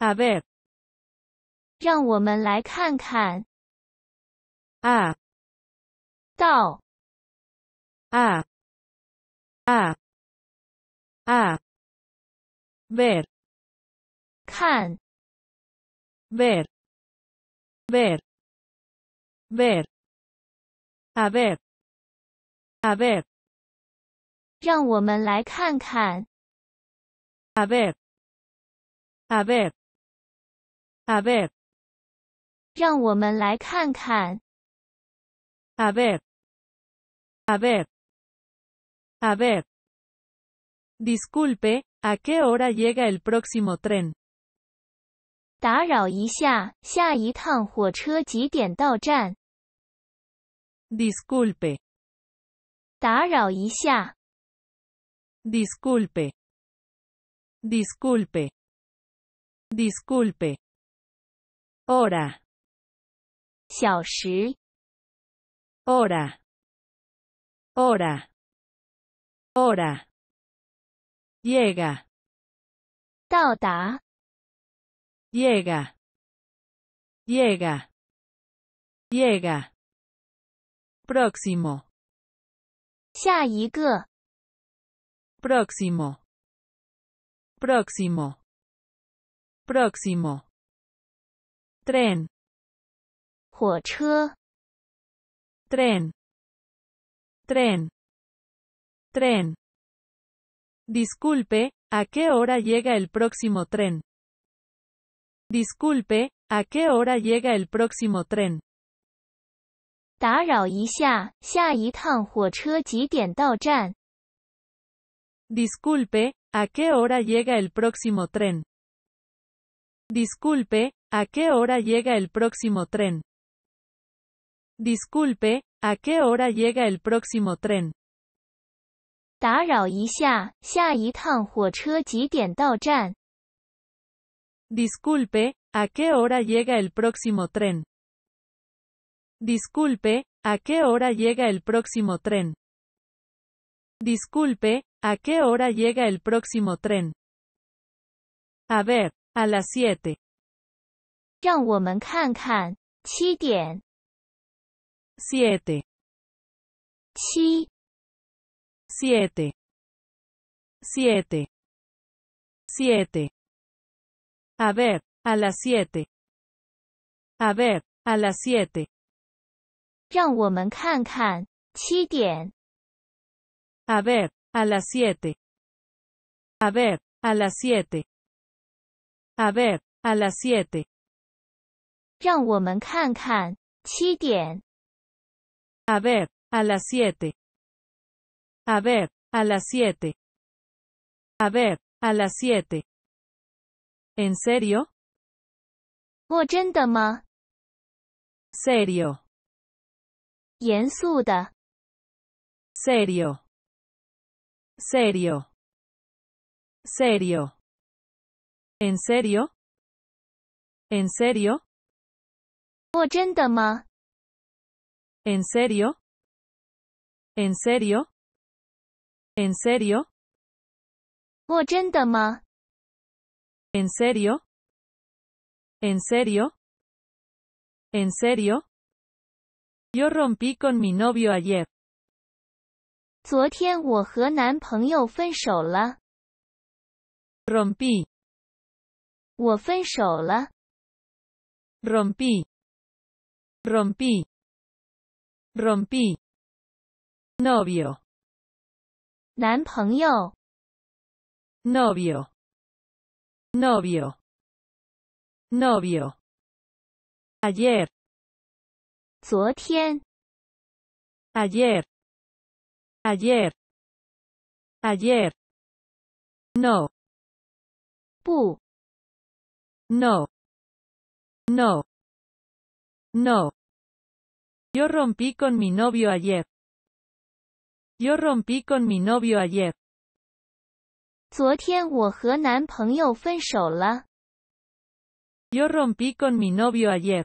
aber，让我们来看看。啊，到啊啊啊，ber，看，ber，ber，ber，aber，aber，让我们来看看。aber，aber。A ver. a ver. A ver. A ver. Disculpe, ¿a qué hora llega el próximo tren? Disculpe. Disculpe. Disculpe. Disculpe hora, 小时 hora, hora, hora, llega, 到达 llega, llega, llega, próximo, 下一个 próximo, próximo, próximo tren tren tren tren disculpe a qué hora llega el próximo tren disculpe a qué hora llega el próximo tren Disculpe, ¿a qué hora llega el próximo tren? Disculpe, ¿A qué hora llega el próximo tren? Disculpe, ¿a qué hora llega el próximo tren? Disculpe, ¿a qué hora llega el próximo tren? Disculpe, ¿a qué hora llega el próximo tren? Disculpe, ¿a qué hora llega el próximo tren? A ver, a las 7. 让我们看看七点。siete，七，siete，siete，siete。A ver a las siete。A ver a las siete。让我们看看七点。A ver a las siete。A ver a las siete。A ver a las siete。a ver, a las siete. A ver, a las siete. A ver, a las siete. ¿En serio? Serio. suda. Serio. Serio. Serio. ¿En serio? ¿En serio? 我真的吗？En serio？En serio？En serio？我真的吗？En serio？En serio？En serio？Yo rompí con mi novio ayer。昨天我和男朋友分手了。Rompi。我分手了。Rompi。Rompí. Rompí. Novio. novio novio novio ayer ayer ayer ayer no 不 no no no. Yo rompí con mi novio ayer. Yo rompí con mi novio ayer. Yo rompí con mi novio ayer.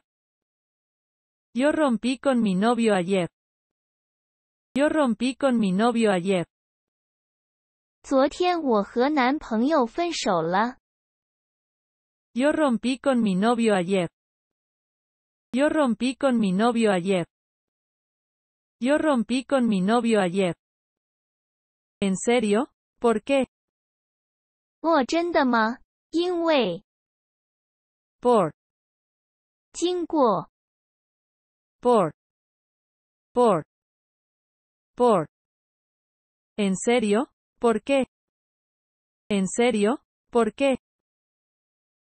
Yo rompí con mi novio ayer. Yo rompí con mi novio ayer. Yo rompí con mi novio ayer. Yo rompí con mi novio ayer. Yo rompí con mi novio ayer. ¿En serio? ¿Por qué? 哦，真的吗？因为 Por, 经过 por, por, por. ¿En serio? ¿Por qué? ¿En serio? ¿Por qué?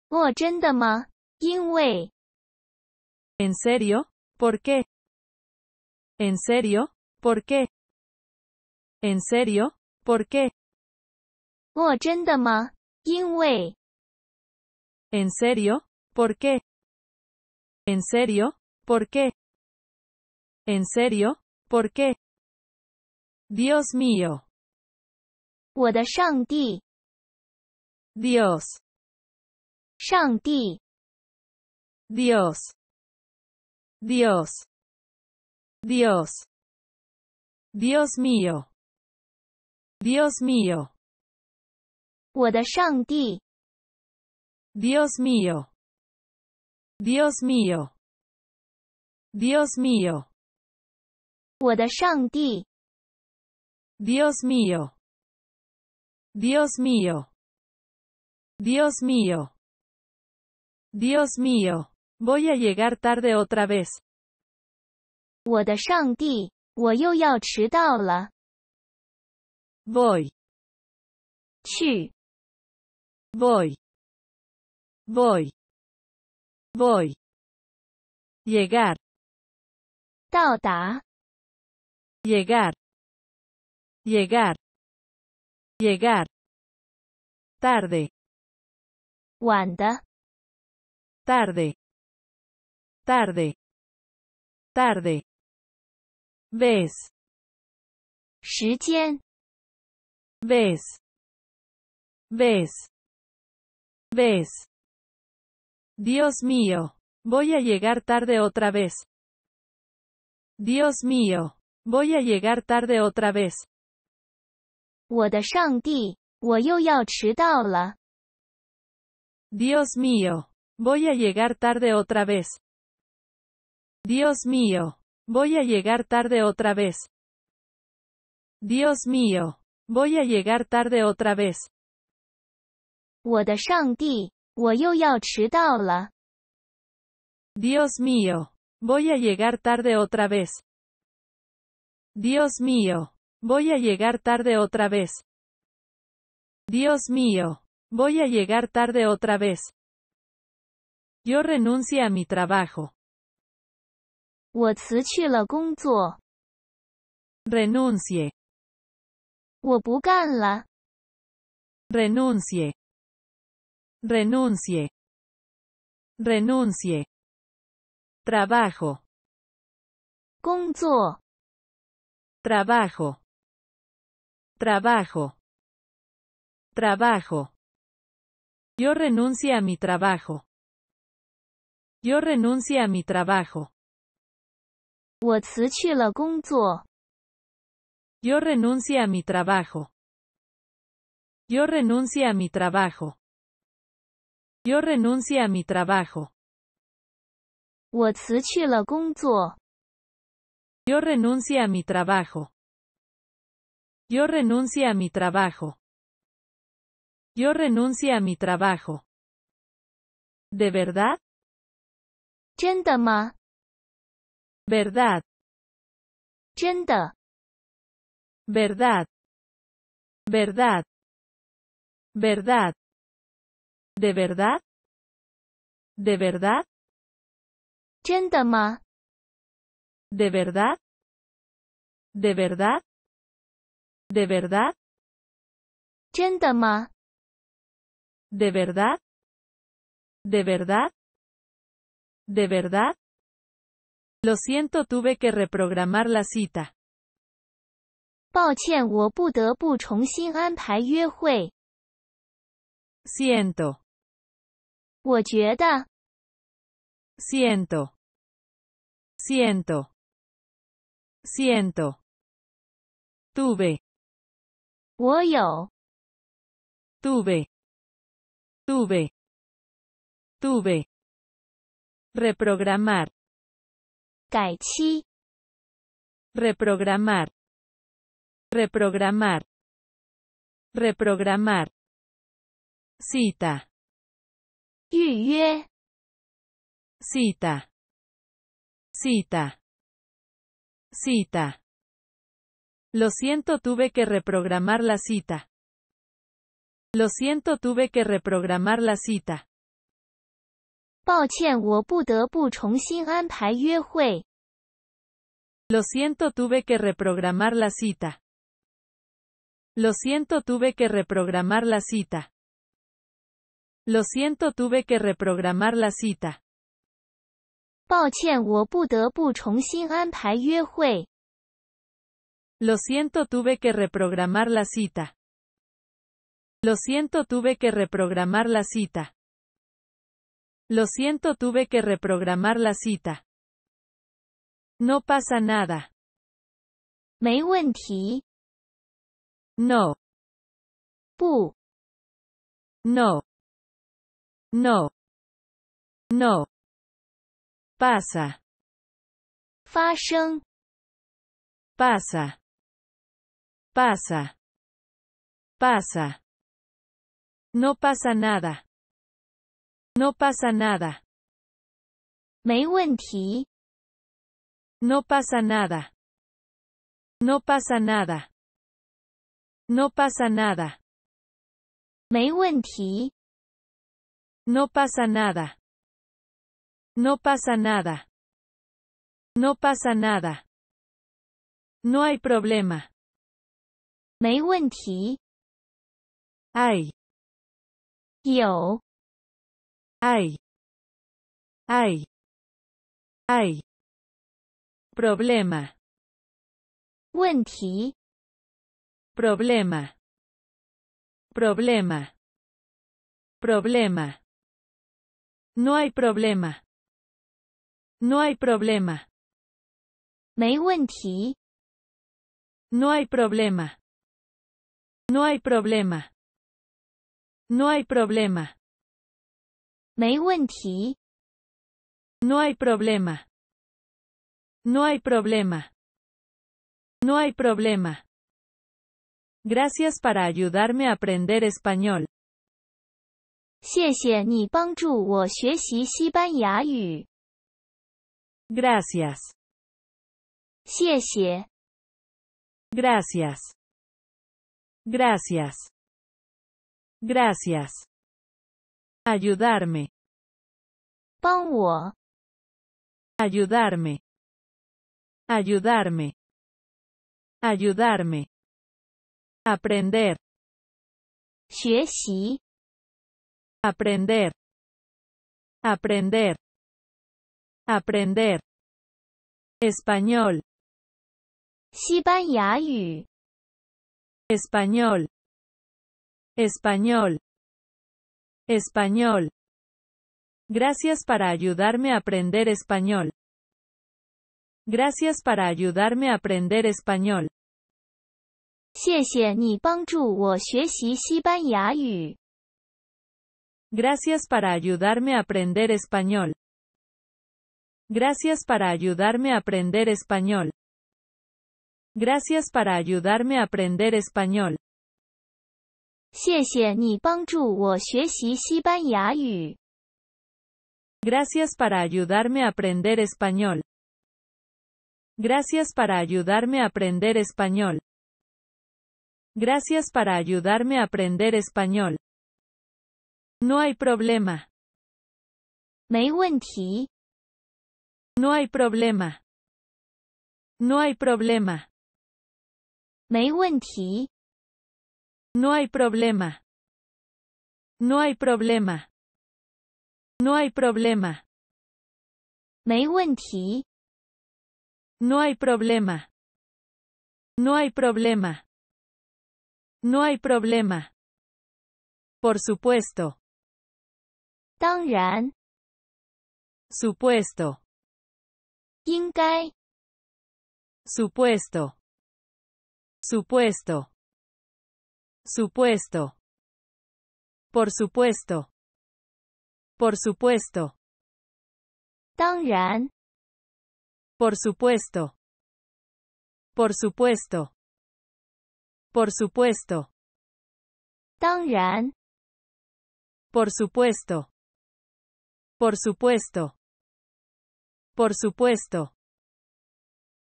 ¿Oh, 真的吗？因为。¿En serio? ¿Por qué? ¿En serio? ¿Por qué? ¿En serio? ¿Por qué? ¿En serio? ¿Por qué? ¿En serio? ¿Por qué? ¿En serio? ¿Por qué? Dios mío. Dios. Dios. Dios. Dios. Dios. Dios mío. Dios mío. dios mío. Dios mío. Dios mío. Dios mío. Dios mío. Dios mío. Dios mío. Voy a llegar tarde otra vez. Voy. Voy. Voy. Voy. Llegar. Llegar. Llegar. llegar Tarde. Tarde tarde, tarde, ves, 时间 ves, ves, ves, Dios mío, voy a llegar tarde otra vez. Dios mío, voy a llegar tarde otra vez. Dios mío, voy a llegar tarde otra vez. Dios mío. Voy a llegar tarde otra vez. Dios mío. Voy a llegar tarde otra vez. Dios mío. Voy a llegar tarde otra vez. Dios mío. Voy a llegar tarde otra vez. Dios mío. Voy a llegar tarde otra vez. Yo renuncio a mi trabajo renuncie 我不干了。Renuncie. Renuncie. Renuncie. Renuncie. Trabajo. 工作。Trabajo. Trabajo. Trabajo. Trabajo. Yo renuncie a mi trabajo. Yo renuncie a mi trabajo. Yo renuncio a mi trabajo. Yo renuncio a mi trabajo. Yo renuncio a mi trabajo. Yo renuncio a mi trabajo. Yo renuncio a mi trabajo. Yo renuncio a mi trabajo. ¿De verdad? verdad, 真的 verdad, verdad, verdad, de verdad, de verdad, ma. de verdad, de verdad, de verdad, ma. de verdad, de verdad, de verdad, lo siento, tuve que reprogramar la cita. Siento. 我觉得。Siento. Siento. Tuve. Tuve. Tuve. Tuve. Reprogramar reprogramar reprogramar reprogramar cita cita cita cita lo siento tuve que reprogramar la cita lo siento tuve que reprogramar la cita lo siento, tuve que reprogramar la cita. Lo siento, tuve que reprogramar la cita. Lo siento, tuve que reprogramar la cita. Lo siento, tuve que reprogramar la cita. Lo siento, tuve que reprogramar la cita. Lo siento, tuve que reprogramar la cita. No pasa nada. No. went. No. No. No. Pasa. Pasa. Pasa. Pasa. No pasa nada. No pasa nada. No pasa nada. No pasa nada. No pasa nada. No pasa nada. No pasa nada. No pasa nada. No hay problema. ay yo. Hay. Hay. Hay. Problema. Problema. Problema. Problema. No hay problema. No hay problema. No hay problema. No hay problema. No hay problema. No hay problema. No hay problema. No hay problema. Gracias para ayudarme a aprender español. ¡Gracias! ¡Gracias! Gracias. Gracias ayudarme pongo ayudarme ayudarme ayudarme aprender aprender aprender aprender español español español Español. Gracias para ayudarme a aprender español. Gracias para ayudarme a aprender español. gracias para ayudarme a aprender español. Gracias para ayudarme a aprender español. Gracias para ayudarme a aprender español. Gracias para ayudarme a aprender español. Gracias para ayudarme a aprender español. Gracias para ayudarme a aprender español. No hay problema. No hay problema. No hay problema. 没问题。no hay problema. No hay problema. No hay problema. No hay problema. No hay problema. No hay problema. Por supuesto. 当然. Supuesto. 应该. Supuesto. Supuesto. Supuesto. Por supuesto. Por supuesto. 当然. Por supuesto. Por supuesto. Por supuesto. 当然. Por supuesto. Por supuesto. Por supuesto.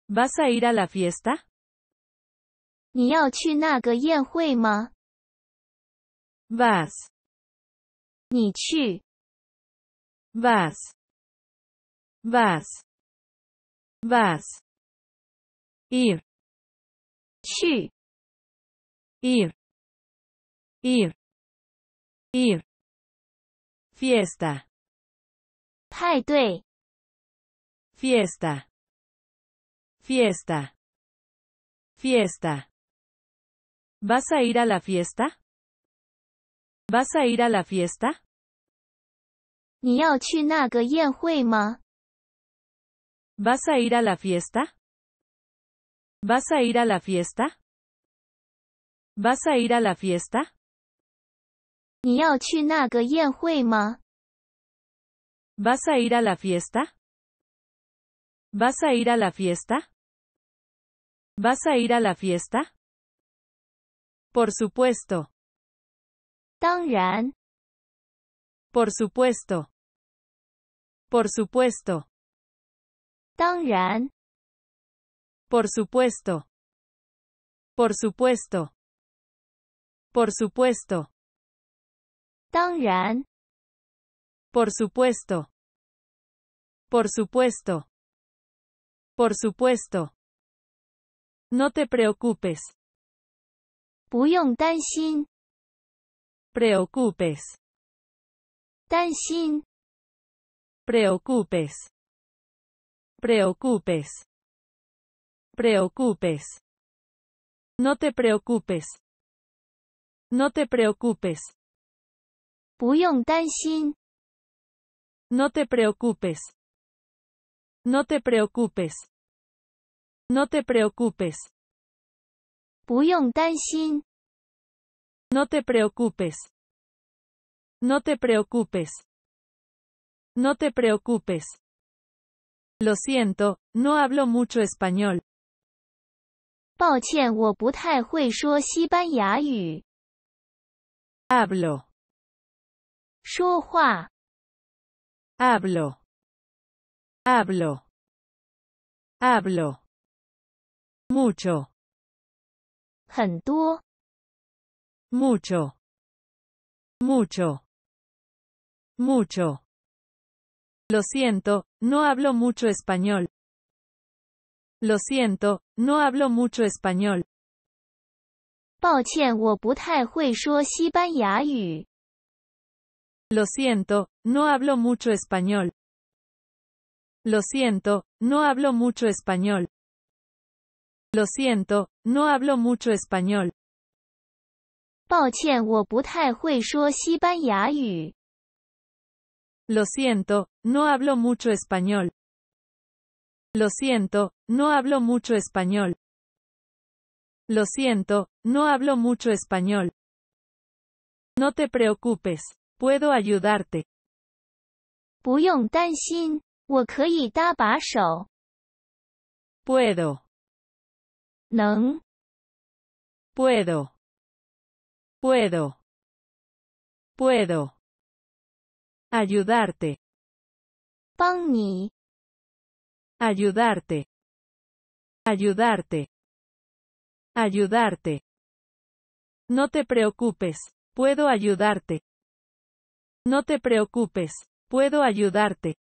¿Vas a ir a la fiesta? 你要去那个宴会吗？vas ni 你去 vas vas vas ir 去 ir ir ir fiesta 派对 fiesta fiesta fiesta vas a ir a la fiesta ¿Vas a ir a la fiesta? vas a ir a la fiesta? ¿Vas a ir a la fiesta? ¿Vas a ir a la fiesta? vas a ir a la fiesta? ¿Vas a ir a la fiesta? ¿Vas a ir a la fiesta? Por supuesto. 当然. Por supuesto. Por supuesto. 当然. Por supuesto. Por supuesto. Por supuesto. 当然. Por supuesto. Por supuesto. Por supuesto. No te preocupes. 不用担心。preocupes, sin. preocupes, preocupes. preocupes. No te preocupes. No te preocupes. no te preocupes. No te preocupes. No te preocupes. sin. No te preocupes. No te preocupes. No te preocupes. Lo siento, no hablo mucho español. 抱歉，我不太会说西班牙语。Hablo. Hablo. Hablo. Hablo. Mucho mucho, mucho, mucho. Lo siento, no hablo mucho español. Lo siento, no hablo mucho español. Lo siento, no hablo mucho español. Lo siento, no hablo mucho español. Lo siento, no hablo mucho español. Lo siento, no hablo mucho español. Lo siento, no hablo mucho español. Lo siento, no hablo mucho español. No te preocupes, puedo ayudarte. puedo no puedo. Puedo. Puedo. Ayudarte. Pongi, Ayudarte. Ayudarte. Ayudarte. No te preocupes. Puedo ayudarte. No te preocupes. Puedo ayudarte.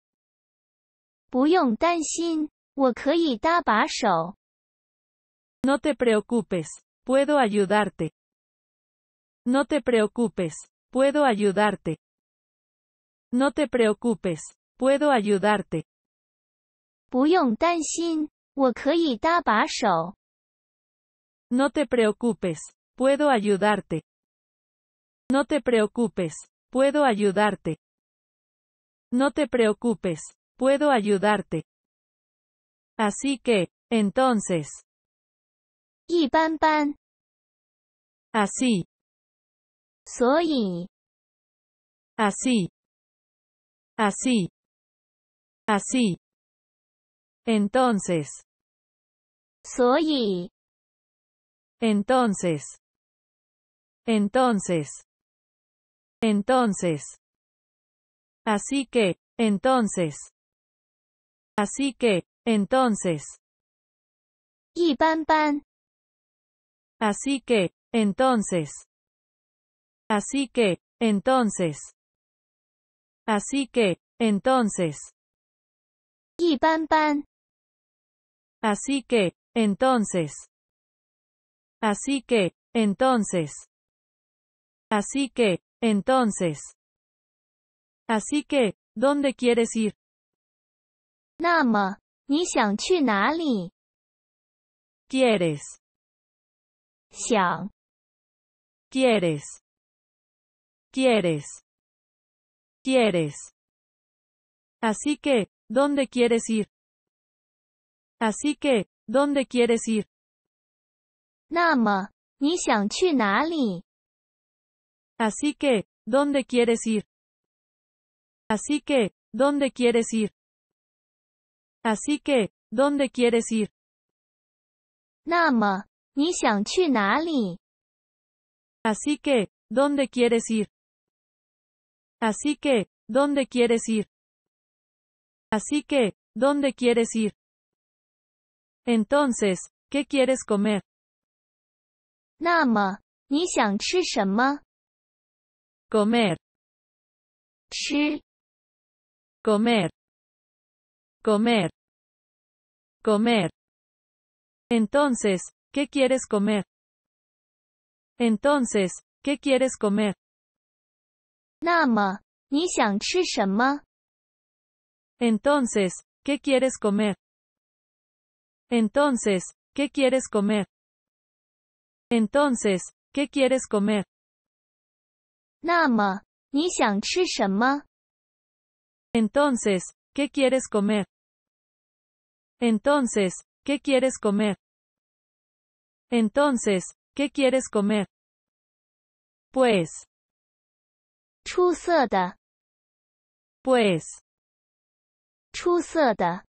No te preocupes. Puedo ayudarte. No te preocupes, puedo ayudarte. No te preocupes, puedo ayudarte. No te preocupes, puedo ayudarte. No te preocupes, puedo ayudarte. No te preocupes, puedo ayudarte. Así que, entonces. Así. Soy. Así. Así. Así. Entonces. Soy. Entonces. Entonces. Entonces. Así que, entonces. Así que, entonces. Y pan pan. Así que, entonces. Así que, entonces. Así que, entonces. 一般般. Así que, entonces. Así que, entonces. Así que, entonces. Así que, ¿dónde quieres ir? Nama, quieres 想 ¿Quieres? quieres. Quieres. Así que, ¿dónde quieres ir? Así que, ¿dónde quieres ir? Así que, ¿dónde quieres ir? Así que, ¿dónde quieres ir? Así que, ¿dónde quieres ir? nama Así que, ¿dónde quieres ir? Así que, ¿dónde quieres ir? Así que, ¿dónde quieres ir? Entonces, ¿qué quieres comer? Nama, ni Comer. Comer. comer, comer. Entonces, ¿qué quieres comer? Entonces, ¿qué quieres comer? Entonces, ¿qué quieres comer? Entonces, ¿qué quieres comer? Entonces, ¿qué quieres comer? Entonces, ¿qué quieres comer? Entonces, ¿qué quieres comer? Entonces, ¿qué quieres comer? Pues. 出色的，pues，出色的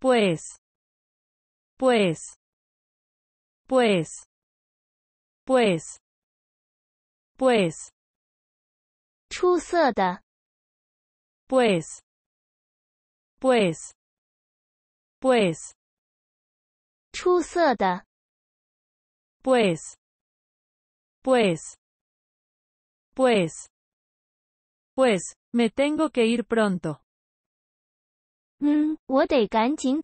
，pues，pues，pues，pues，pues，出色的，pues，pues，pues，出色的，pues，pues。Pues. Pues, me tengo que ir pronto. Mm, tengo,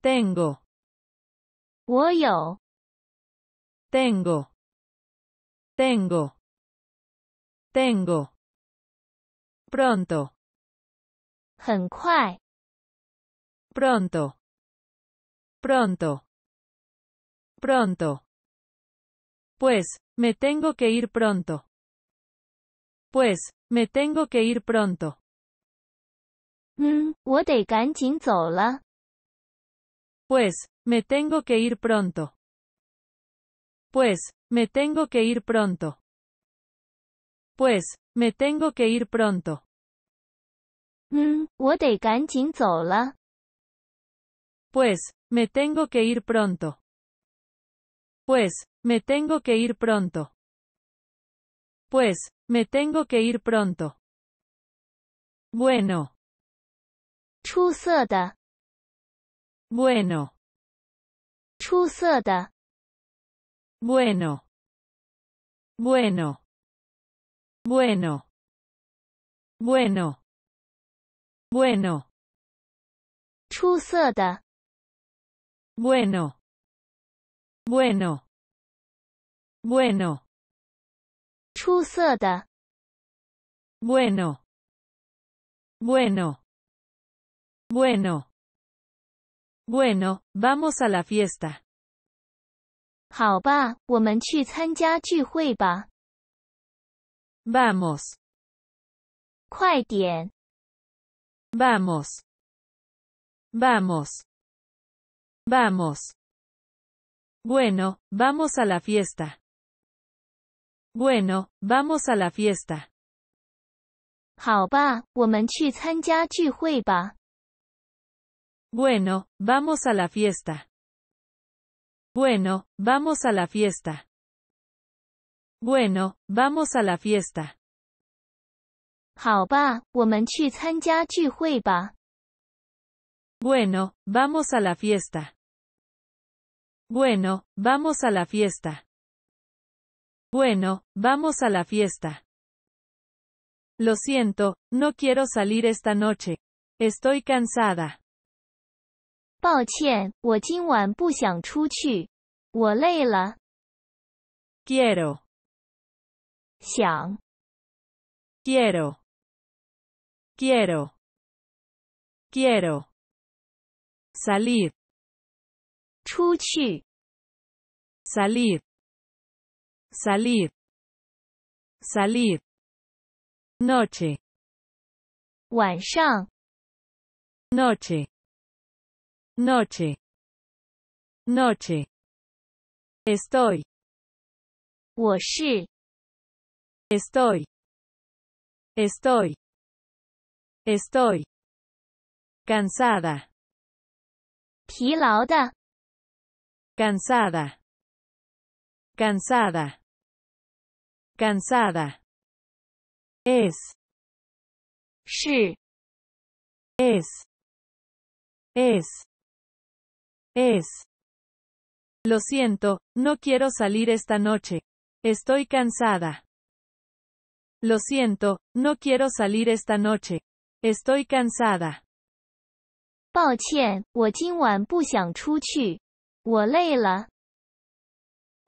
tengo, Tengo. Tengo. Tengo. Pronto. Pronto. Pronto. Pronto. Pues, me tengo que ir pronto. Pues, me tengo que ir pronto. Pues, me tengo que ir pronto. Pues, me tengo que ir pronto. Pues, me tengo que ir pronto. Pues, me tengo que ir pronto. Pues, me tengo que ir pronto. Pues, me tengo que ir pronto. Bueno. 出色的 Bueno. 出色的 Bueno. Bueno. Bueno. Bueno. Bueno. 出色的 Bueno. Bueno. Bueno. ¡bueno, Bueno. Bueno. Bueno, vamos a la fiesta. ¡Vamos! ¡Vamos! Vamos. Vamos. Bueno, vamos a la fiesta. Bueno, vamos a la fiesta. Bueno, vamos a la fiesta. Bueno, vamos a la fiesta. Bueno, vamos a la fiesta. Bueno, vamos a la fiesta. Bueno, vamos a la fiesta. Bueno, vamos a la fiesta. Lo siento, no quiero salir esta noche. Estoy cansada. Quiero. 想 Quiero. Quiero. Quiero. Salir. 出去 Salir salir, salir, noche, noche, noche, noche, estoy, 我是 estoy, estoy, estoy, cansada, 疲劳的 cansada, cansada, cansada es she es es es lo siento, no quiero salir esta noche. Estoy cansada. Lo siento, no quiero salir esta noche. Estoy cansada.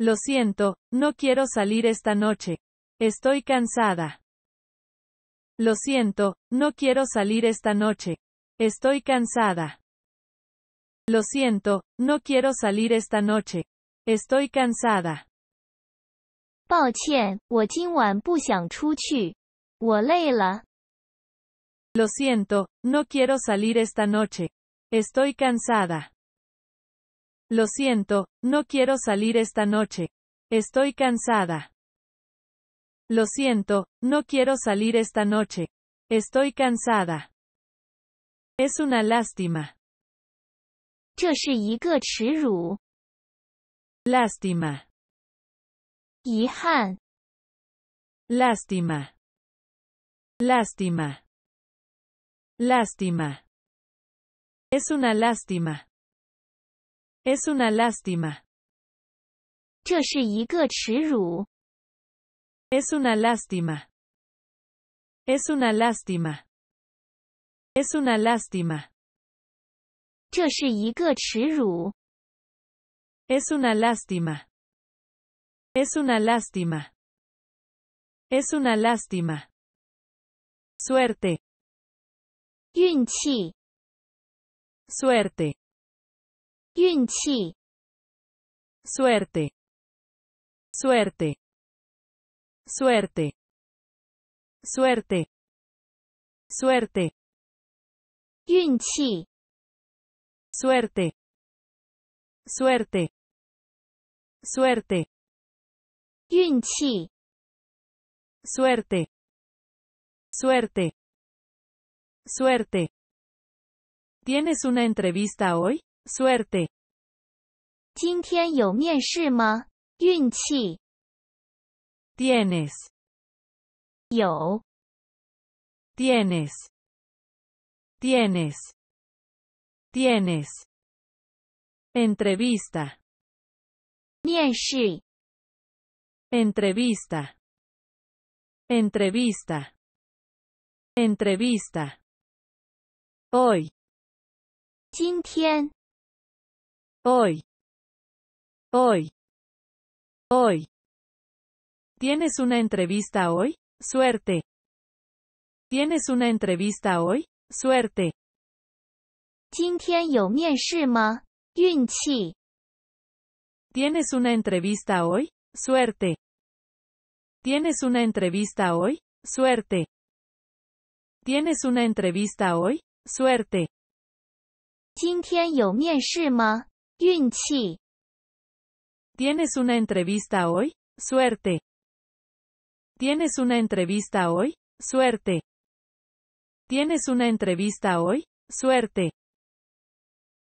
Lo siento, no quiero salir esta noche. Estoy cansada. Lo siento, no quiero salir esta noche. Estoy cansada. Lo siento, no quiero salir esta noche. Estoy cansada. Lo siento, no quiero salir esta noche. Estoy cansada. Lo siento, no quiero salir esta noche. Estoy cansada. Lo siento, no quiero salir esta noche. Estoy cansada. Es una lástima. Lástima. Lástima. Lástima. Lástima. Es una lástima. Es una lástima. es una lástima. Es una lástima. Es una lástima. es una lástima. Es una lástima. Es una lástima. Suerte. Suerte chi suerte, suerte, suerte, suerte, suerte, suerte. suerte, suerte, suerte, chi. suerte, suerte, suerte. ¿Tienes una entrevista hoy? Suerte. ¿Tienes? 有。Tienes. Tienes. Tienes. Tienes. Entrevista. Entrevista. Entrevista. Entrevista. Entrevista. Hoy. 今天 Hoy. Hoy. Hoy. ¿Tienes una entrevista hoy? Suerte. ¿Tienes una entrevista hoy? Suerte. ¿Tienes una entrevista hoy? Suerte. ¿Tienes una entrevista hoy? Suerte. ¿Tienes una entrevista hoy? Suerte. 今天有面试吗？Chi. ¿Tienes una entrevista hoy? Suerte. ¿Tienes una entrevista hoy? Suerte. ¿Tienes una entrevista hoy? Suerte.